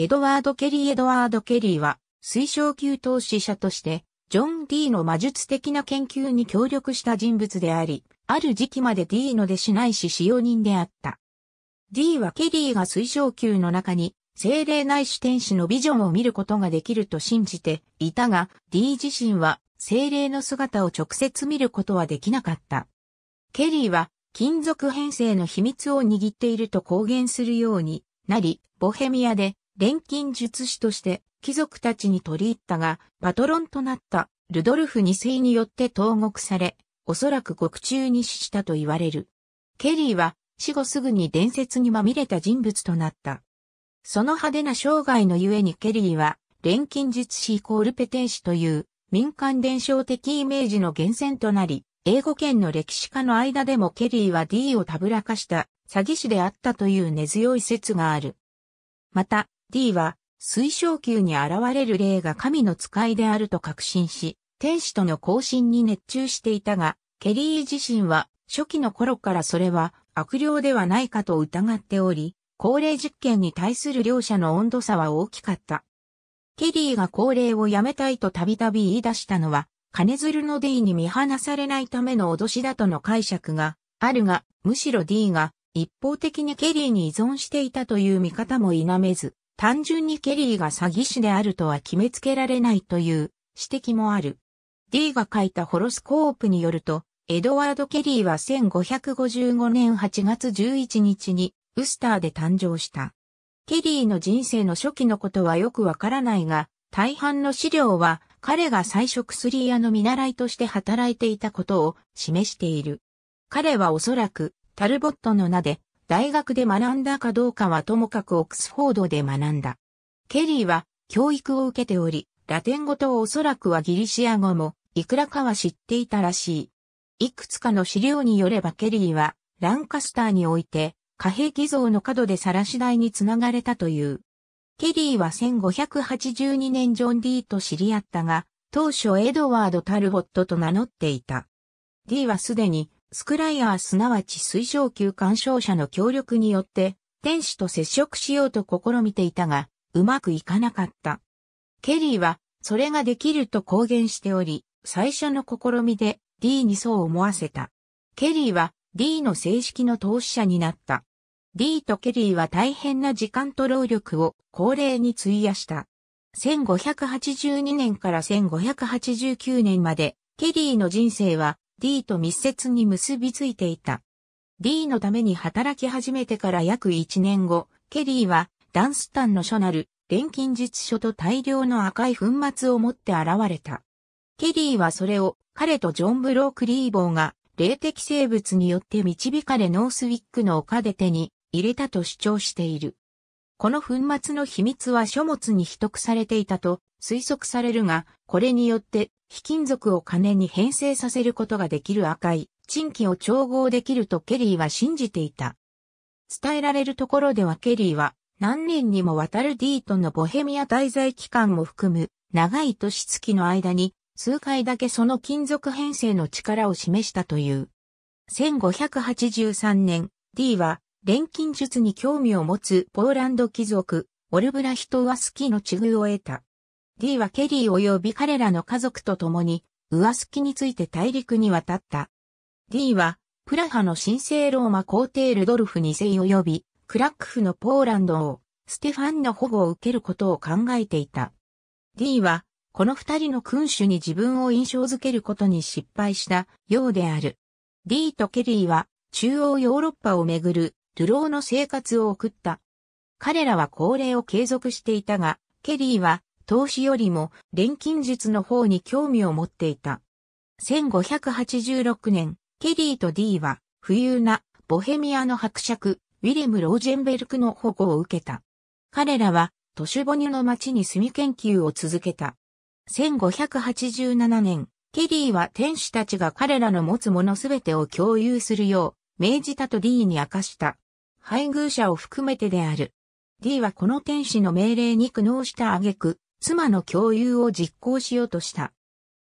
エドワード・ケリー・エドワード・ケリーは、推奨級投資者として、ジョン・ディーの魔術的な研究に協力した人物であり、ある時期までディーの弟子ないし使用人であった。ディーはケリーが推奨級の中に、精霊ないし天使のビジョンを見ることができると信じていたが、D 自身は精霊の姿を直接見ることはできなかった。ケリーは金属編成の秘密を握っていると公言するようになり、ボヘミアで錬金術師として貴族たちに取り入ったが、パトロンとなったルドルフ2世によって投獄され、おそらく獄中に死したと言われる。ケリーは死後すぐに伝説にまみれた人物となった。その派手な生涯のゆえにケリーは、錬金術師イコールペテン師という民間伝承的イメージの源泉となり、英語圏の歴史家の間でもケリーは D をたぶらかした詐欺師であったという根強い説がある。また、D は、水晶球に現れる霊が神の使いであると確信し、天使との交信に熱中していたが、ケリー自身は初期の頃からそれは悪霊ではないかと疑っており、高齢実験に対する両者の温度差は大きかった。ケリーが高齢をやめたいとたびたび言い出したのは、金鶴の D に見放されないための脅しだとの解釈があるが、むしろ D が一方的にケリーに依存していたという見方も否めず、単純にケリーが詐欺師であるとは決めつけられないという指摘もある。D が書いたホロスコープによると、エドワード・ケリーは1555年8月11日にウスターで誕生した。ケリーの人生の初期のことはよくわからないが、大半の資料は彼が最初薬屋の見習いとして働いていたことを示している。彼はおそらくタルボットの名で大学で学んだかどうかはともかくオックスフォードで学んだ。ケリーは教育を受けており、ラテン語とおそらくはギリシア語もいくらかは知っていたらしい。いくつかの資料によればケリーはランカスターにおいて貨幣偽造の角で晒し台につながれたという。ケリーは1582年ジョン・ディーと知り合ったが、当初エドワード・タルボットと名乗っていた。ディーはすでにスクライアーすなわち水上級干渉者の協力によって、天使と接触しようと試みていたが、うまくいかなかった。ケリーは、それができると公言しており、最初の試みで D にそう思わせた。ケリーは D の正式の投資者になった。D とケリーは大変な時間と労力を高齢に費やした。1582年から1589年まで、ケリーの人生は D と密接に結びついていた。D のために働き始めてから約1年後、ケリーはダンスタンの書なる錬金術書と大量の赤い粉末を持って現れた。ケリーはそれを彼とジョン・ブロークリーボーが霊的生物によって導かれノースウィックの丘で手に入れたと主張している。この粉末の秘密は書物に秘匿されていたと推測されるが、これによって非金属を金に編成させることができる赤い、賃金を調合できるとケリーは信じていた。伝えられるところではケリーは、何年にもわたるディートのボヘミア滞在期間も含む、長い年月の間に、数回だけその金属編成の力を示したという。1583年、D は、錬金術に興味を持つポーランド貴族、オルブラヒトワスキの地遇を得た。D はケリー及び彼らの家族と共に、上スキについて大陸に渡った。D は、プラハの神聖ローマ皇帝ルドルフ2世及び、クラックフのポーランドを、ステファンの保護を受けることを考えていた。D は、この二人の君主に自分を印象づけることに失敗したようである。D とケリーは、中央ヨーロッパをめぐる、ドゥローの生活を送った。彼らは高齢を継続していたが、ケリーは投資よりも錬金術の方に興味を持っていた。1586年、ケリーとディーは、富裕なボヘミアの伯爵、ウィレム・ロージェンベルクの保護を受けた。彼らは、トシュボニュの町に住み研究を続けた。1587年、ケリーは天使たちが彼らの持つものすべてを共有するよう、命じたとーに明かした。配偶者を含めてである。D はこの天使の命令に苦悩した挙句、妻の共有を実行しようとした。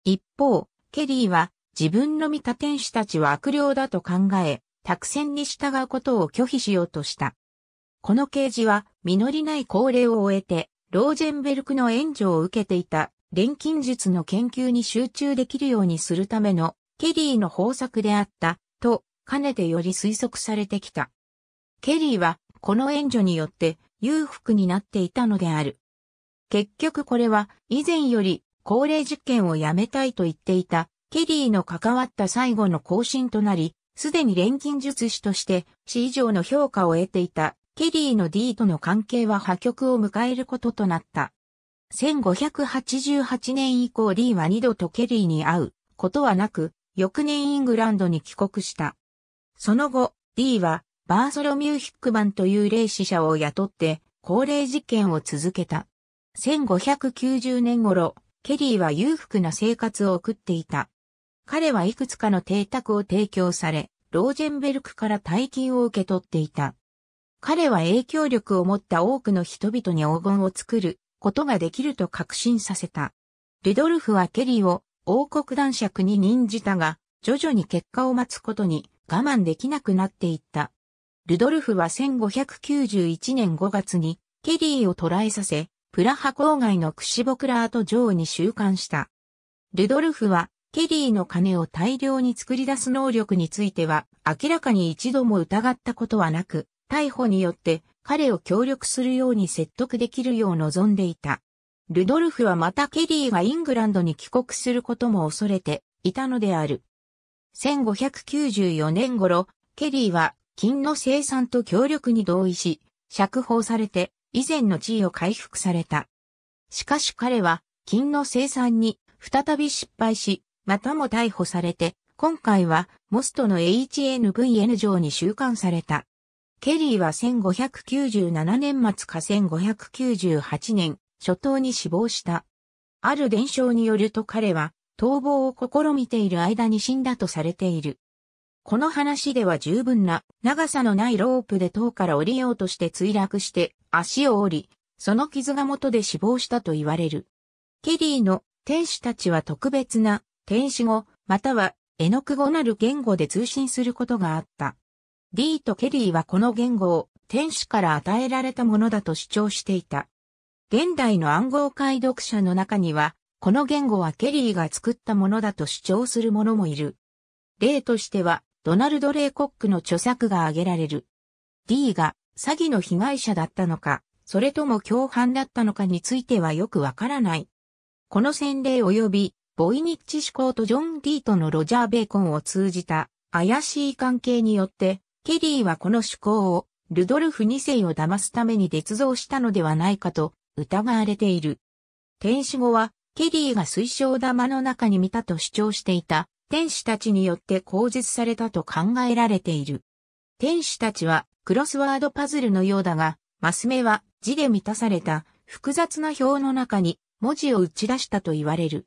一方、ケリーは自分の見た天使たちは悪霊だと考え、託戦に従うことを拒否しようとした。この刑事は実りない高齢を終えて、ローゼンベルクの援助を受けていた錬金術の研究に集中できるようにするためのケリーの方策であった、と、かねてより推測されてきた。ケリーは、この援助によって裕福になっていたのである。結局これは以前より高齢実験をやめたいと言っていたケリーの関わった最後の更新となり、すでに錬金術師として C 以上の評価を得ていたケリーの D との関係は破局を迎えることとなった。1588年以降 D は二度とケリーに会うことはなく、翌年イングランドに帰国した。その後、D はバーソロミュー・ヒックマンという霊視者を雇って高齢実験を続けた。1590年頃、ケリーは裕福な生活を送っていた。彼はいくつかの邸宅を提供され、ロージェンベルクから大金を受け取っていた。彼は影響力を持った多くの人々に黄金を作ることができると確信させた。ルドルフはケリーを王国男爵に任じたが、徐々に結果を待つことに我慢できなくなっていった。ルドルフは1591年5月にケリーを捕らえさせ、プラハ郊外のクシボクラート城に収監した。ルドルフは、ケリーの金を大量に作り出す能力については、明らかに一度も疑ったことはなく、逮捕によって彼を協力するように説得できるよう望んでいた。ルドルフはまたケリーがイングランドに帰国することも恐れていたのである。1594年頃、ケリーは金の生産と協力に同意し、釈放されて以前の地位を回復された。しかし彼は、金の生産に再び失敗し、またも逮捕されて、今回はモストの HNVN 城に収監された。ケリーは1597年末か1598年初頭に死亡した。ある伝承によると彼は逃亡を試みている間に死んだとされている。この話では十分な長さのないロープで塔から降りようとして墜落して足を折り、その傷が元で死亡したと言われる。ケリーの天使たちは特別な天使語または絵の具語なる言語で通信することがあった。リーとケリーはこの言語を天使から与えられたものだと主張していた。現代の暗号解読者の中には、この言語はケリーが作ったものだと主張する者もいる。例としては、ドナルド・レイ・コックの著作が挙げられる。D が詐欺の被害者だったのか、それとも共犯だったのかについてはよくわからない。この先例及び、ボイニッチ思考とジョン・ディーのロジャー・ベーコンを通じた怪しい関係によって、ケリーはこの思考をルドルフ2世を騙すために捏造したのではないかと疑われている。天使語はケリーが水晶玉の中に見たと主張していた天使たちによって口実されたと考えられている。天使たちはクロスワードパズルのようだが、マス目は字で満たされた複雑な表の中に文字を打ち出したと言われる。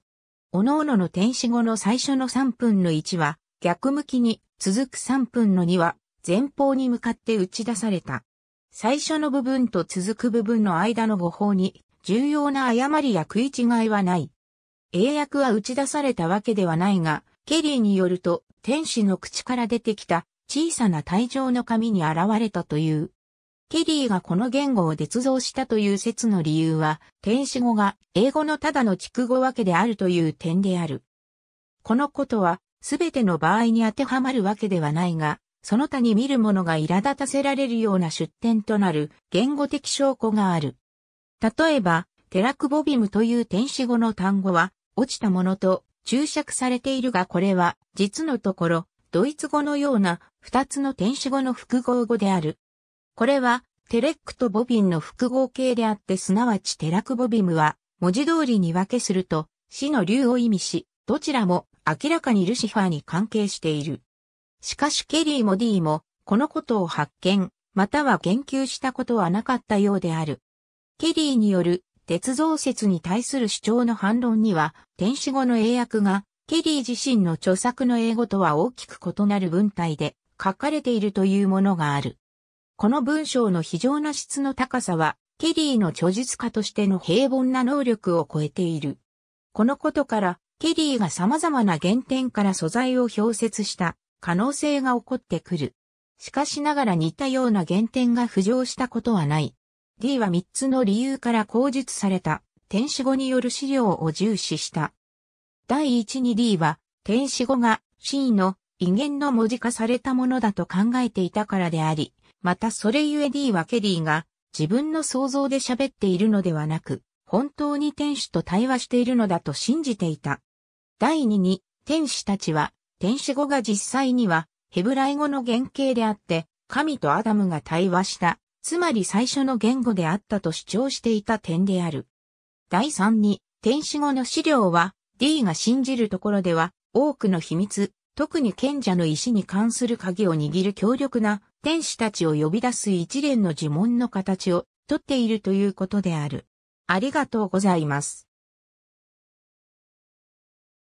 各々の天使語の最初の3分の1は逆向きに続く3分の2は前方に向かって打ち出された。最初の部分と続く部分の間の語法に重要な誤りや食い違いはない。英訳は打ち出されたわけではないが、ケリーによると、天使の口から出てきた小さな帯状の紙に現れたという。ケリーがこの言語を捏造したという説の理由は、天使語が英語のただの畜語訳であるという点である。このことは、すべての場合に当てはまるわけではないが、その他に見る者が苛立たせられるような出典となる言語的証拠がある。例えば、テラクボビムという天使語の単語は、落ちたものと注釈されているがこれは、実のところ、ドイツ語のような二つの天使語の複合語である。これは、テレックとボビンの複合形であってすなわちテラクボビムは、文字通りに分けすると、死の竜を意味し、どちらも明らかにルシファーに関係している。しかしケリーもディーも、このことを発見、または言及したことはなかったようである。ケリーによる鉄造説に対する主張の反論には、天使語の英訳が、ケリー自身の著作の英語とは大きく異なる文体で書かれているというものがある。この文章の非常な質の高さは、ケリーの著述家としての平凡な能力を超えている。このことから、ケリーが様々な原点から素材を表説した可能性が起こってくる。しかしながら似たような原点が浮上したことはない。D は3つの理由から口述された、天使語による資料を重視した。第一に D は、天使語が C の威厳の文字化されたものだと考えていたからであり、またそれゆえ D はケリーが自分の想像で喋っているのではなく、本当に天使と対話しているのだと信じていた。第二に、天使たちは、天使語が実際にはヘブライ語の原型であって、神とアダムが対話したつまり最初の言語であったと主張していた点である。第3に、天使語の資料は、D が信じるところでは、多くの秘密、特に賢者の石に関する鍵を握る強力な天使たちを呼び出す一連の呪文の形をとっているということである。ありがとうございます。